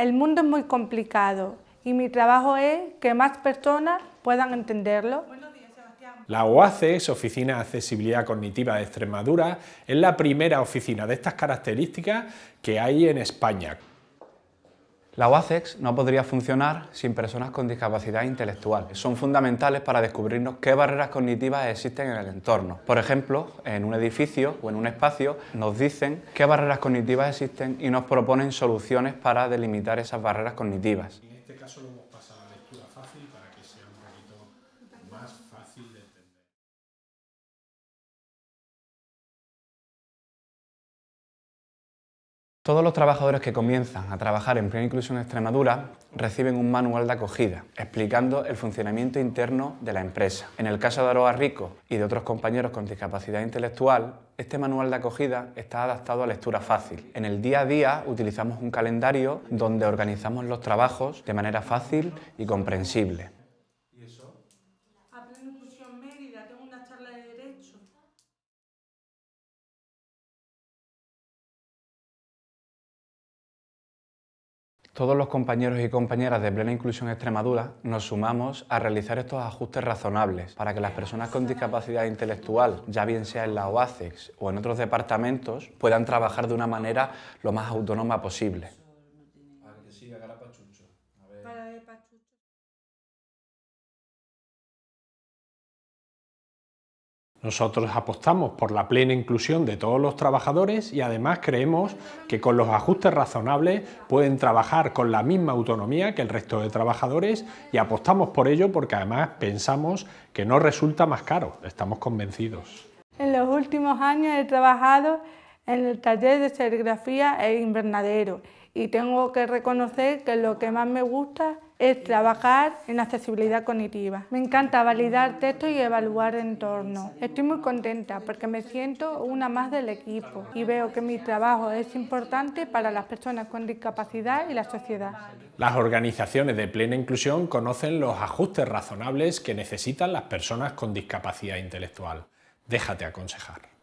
El mundo es muy complicado y mi trabajo es que más personas puedan entenderlo. La OACE, Oficina de Accesibilidad Cognitiva de Extremadura, es la primera oficina de estas características que hay en España. La UACEX no podría funcionar sin personas con discapacidad intelectual. Son fundamentales para descubrirnos qué barreras cognitivas existen en el entorno. Por ejemplo, en un edificio o en un espacio nos dicen qué barreras cognitivas existen y nos proponen soluciones para delimitar esas barreras cognitivas. En este caso lo lectura fácil para que sea un poquito más fácil de Todos los trabajadores que comienzan a trabajar en Plena Inclusión Extremadura reciben un manual de acogida explicando el funcionamiento interno de la empresa. En el caso de Aroa Rico y de otros compañeros con discapacidad intelectual, este manual de acogida está adaptado a lectura fácil. En el día a día utilizamos un calendario donde organizamos los trabajos de manera fácil y comprensible. Todos los compañeros y compañeras de Plena Inclusión Extremadura nos sumamos a realizar estos ajustes razonables para que las personas con discapacidad intelectual, ya bien sea en la OACEX o en otros departamentos, puedan trabajar de una manera lo más autónoma posible. Nosotros apostamos por la plena inclusión de todos los trabajadores y además creemos que con los ajustes razonables pueden trabajar con la misma autonomía que el resto de trabajadores y apostamos por ello porque además pensamos que no resulta más caro, estamos convencidos. En los últimos años he trabajado en el taller de serigrafía e invernadero y tengo que reconocer que lo que más me gusta es trabajar en accesibilidad cognitiva. Me encanta validar textos y evaluar entornos. Estoy muy contenta porque me siento una más del equipo y veo que mi trabajo es importante para las personas con discapacidad y la sociedad. Las organizaciones de plena inclusión conocen los ajustes razonables que necesitan las personas con discapacidad intelectual. Déjate aconsejar.